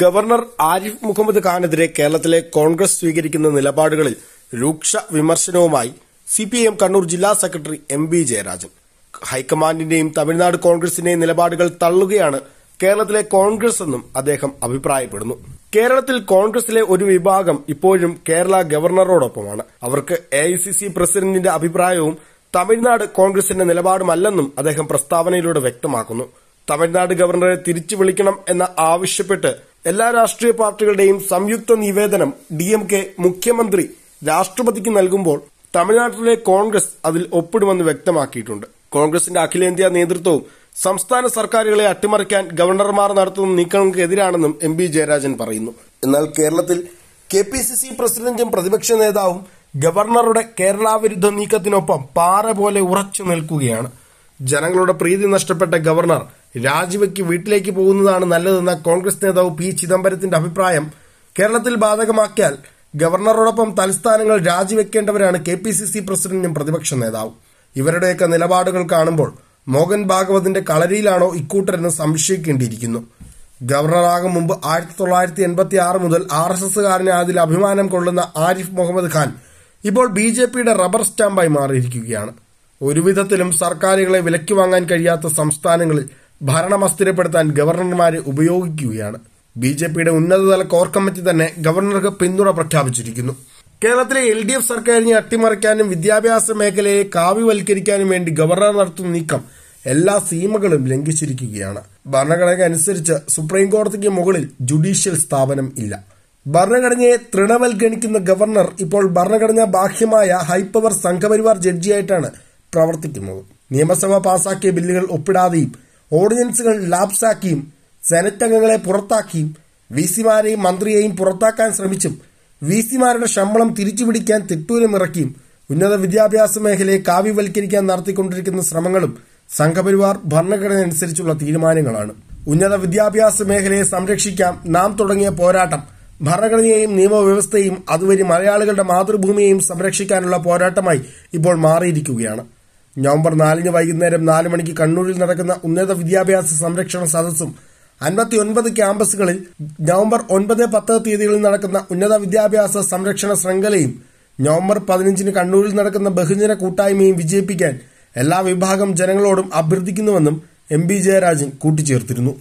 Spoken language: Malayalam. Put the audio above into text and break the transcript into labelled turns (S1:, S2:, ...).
S1: ഗവർണർ ആരിഫ് മുഹമ്മദ് ഖാനെതിരെ കേരളത്തിലെ കോൺഗ്രസ് സ്വീകരിക്കുന്ന നിലപാടുകളിൽ രൂക്ഷ വിമർശനവുമായി സിപിഐഎം കണ്ണൂർ ജില്ലാ സെക്രട്ടറി എം ബി ജയരാജൻ ഹൈക്കമാൻഡിന്റെയും തമിഴ്നാട് കോൺഗ്രസിന്റെയും നിലപാടുകൾ തള്ളുകയാണ് കേരളത്തിലെ കോൺഗ്രസ് എന്നും അദ്ദേഹം അഭിപ്രായപ്പെടുന്നു കേരളത്തിൽ കോൺഗ്രസിലെ ഒരു വിഭാഗം ഇപ്പോഴും കേരള ഗവർണറോടൊപ്പമാണ് അവർക്ക് എ പ്രസിഡന്റിന്റെ അഭിപ്രായവും തമിഴ്നാട് കോൺഗ്രസിന്റെ നിലപാടുമല്ലെന്നും അദ്ദേഹം പ്രസ്താവനയിലൂടെ വ്യക്തമാക്കുന്നു തമിഴ്നാട് ഗവർണറെ തിരിച്ചു വിളിക്കണം എന്ന് ആവശ്യപ്പെട്ട് എല്ലാ രാഷ്ട്രീയ പാർട്ടികളുടെയും സംയുക്ത നിവേദനം ഡി എം കെ മുഖ്യമന്ത്രി രാഷ്ട്രപതിക്ക് നൽകുമ്പോൾ തമിഴ്നാട്ടിലെ കോൺഗ്രസ് അതിൽ ഒപ്പിടുമെന്ന് വ്യക്തമാക്കിയിട്ടുണ്ട് കോൺഗ്രസിന്റെ അഖിലേന്ത്യാ നേതൃത്വവും സംസ്ഥാന സർക്കാരുകളെ അട്ടിമറിക്കാൻ ഗവർണർമാർ നടത്തുന്ന നീക്കങ്ങൾക്കെതിരാണെന്നും എം പി ജയരാജൻ പറയുന്നു എന്നാൽ കേരളത്തിൽ കെ പി സി സി പ്രസിഡന്റും പ്രതിപക്ഷ നേതാവും ഗവർണറുടെ കേരളാവിരുദ്ധ നീക്കത്തിനൊപ്പം പാറ പോലെ ഉറച്ചു നിൽക്കുകയാണ് ജനങ്ങളുടെ പ്രീതി നഷ്ടപ്പെട്ട ഗവർണർ രാജിവെക്ക് വീട്ടിലേക്ക് പോകുന്നതാണ് നല്ലതെന്ന കോൺഗ്രസ് നേതാവ് പി ചിദംബരത്തിന്റെ അഭിപ്രായം കേരളത്തിൽ ബാധകമാക്കിയാൽ ഗവർണറോടൊപ്പം തലസ്ഥാനങ്ങൾ രാജിവെക്കേണ്ടവരാണ് കെ പി സി സി പ്രസിഡന്റും പ്രതിപക്ഷ നേതാവും ഇവരുടെയൊക്കെ നിലപാടുകൾ കാണുമ്പോൾ മോഹൻ ഭാഗവതിന്റെ കളരിയിലാണോ ഇക്കൂട്ടരെന്ന് സംശയിക്കേണ്ടിയിരിക്കുന്നു ഗവർണറാകും മുമ്പ് ആയിരത്തി തൊള്ളായിരത്തി എൺപത്തി ആറ് മുതൽ ആർ എസ് എസ്സുകാരനെ അതിൽ അഭിമാനം കൊള്ളുന്ന ആരിഫ് മുഹമ്മദ് ഖാൻ ഇപ്പോൾ ബി ജെ പിയുടെ റബ്ബർ സ്റ്റാമ്പായി മാറിയിരിക്കുകയാണ് ഒരുവിധത്തിലും സർക്കാരുകളെ വിലയ്ക്ക് വാങ്ങാൻ കഴിയാത്ത സംസ്ഥാനങ്ങളിൽ ഭരണം അസ്ഥിരപ്പെടുത്താൻ ഗവർണർമാരെ ഉപയോഗിക്കുകയാണ് ബി ജെ പിയുടെ ഉന്നതതല കോർ കമ്മിറ്റി തന്നെ ഗവർണർക്ക് പിന്തുണ പ്രഖ്യാപിച്ചിരിക്കുന്നു കേരളത്തിലെ എൽ ഡി എഫ് സർക്കാരിനെ അട്ടിമറിക്കാനും വിദ്യാഭ്യാസ മേഖലയെ കാവ്യവൽക്കരിക്കാനും വേണ്ടി ഗവർണർ നടത്തുന്ന നീക്കം എല്ലാ സീമകളും ലംഘിച്ചിരിക്കുകയാണ് ഭരണഘടന അനുസരിച്ച് സുപ്രീം കോടതിക്ക് മുകളിൽ ജുഡീഷ്യൽ സ്ഥാപനം ഇല്ല ഭരണഘടനയെ തൃണവൽഗണിക്കുന്ന ഗവർണർ ഇപ്പോൾ ഭരണഘടനാ ബാഹ്യമായ ഹൈപ്പവർ സംഘപരിവാർ ജഡ്ജിയായിട്ടാണ് പ്രവർത്തിക്കുന്നത് നിയമസഭ പാസാക്കിയ ബില്ലുകൾ ഒപ്പിടാതെയും ഓർഡിനൻസുകൾ ലാപ്സാക്കിയും സെനറ്റ് അംഗങ്ങളെ പുറത്താക്കിയും വി സിമാരെയും മന്ത്രിയെയും പുറത്താക്കാൻ ശ്രമിച്ചും വി സിമാരുടെ ശമ്പളം തിരിച്ചുപിടിക്കാൻ ഇറക്കിയും ഉന്നത വിദ്യാഭ്യാസ മേഖലയെ കാവ്യവൽക്കരിക്കാൻ നടത്തിക്കൊണ്ടിരിക്കുന്ന ശ്രമങ്ങളും സംഘപരിവാർ ഭരണഘടന അനുസരിച്ചുള്ള തീരുമാനങ്ങളാണ് ഉന്നത വിദ്യാഭ്യാസ മേഖലയെ സംരക്ഷിക്കാം നാം തുടങ്ങിയ പോരാട്ടം ഭരണഘടനയെയും നിയമവ്യവസ്ഥയും അതുവഴി മലയാളികളുടെ മാതൃഭൂമിയെയും സംരക്ഷിക്കാനുള്ള പോരാട്ടമായി ഇപ്പോൾ മാറിയിരിക്കുകയാണ് നവംബർ നാലിന് വൈകുന്നേരം നാല് മണിക്ക് കണ്ണൂരിൽ നടക്കുന്ന ഉന്നത വിദ്യാഭ്യാസ സംരക്ഷണ സദസ്സും അൻപത്തിയൊൻപത് ക്യാമ്പസുകളിൽ നവംബർ ഒൻപത് പത്ത് തീയതികളിൽ നടക്കുന്ന ഉന്നത വിദ്യാഭ്യാസ സംരക്ഷണ ശൃംഖലയും നവംബർ പതിനഞ്ചിന് കണ്ണൂരിൽ നടക്കുന്ന ബഹുജന കൂട്ടായ്മയും വിജയിപ്പിക്കാൻ എല്ലാ വിഭാഗം ജനങ്ങളോടും അഭ്യർത്ഥിക്കുന്നുവെന്നും എം ബി ജയരാജൻ കൂട്ടിച്ചേർത്തിരുന്നു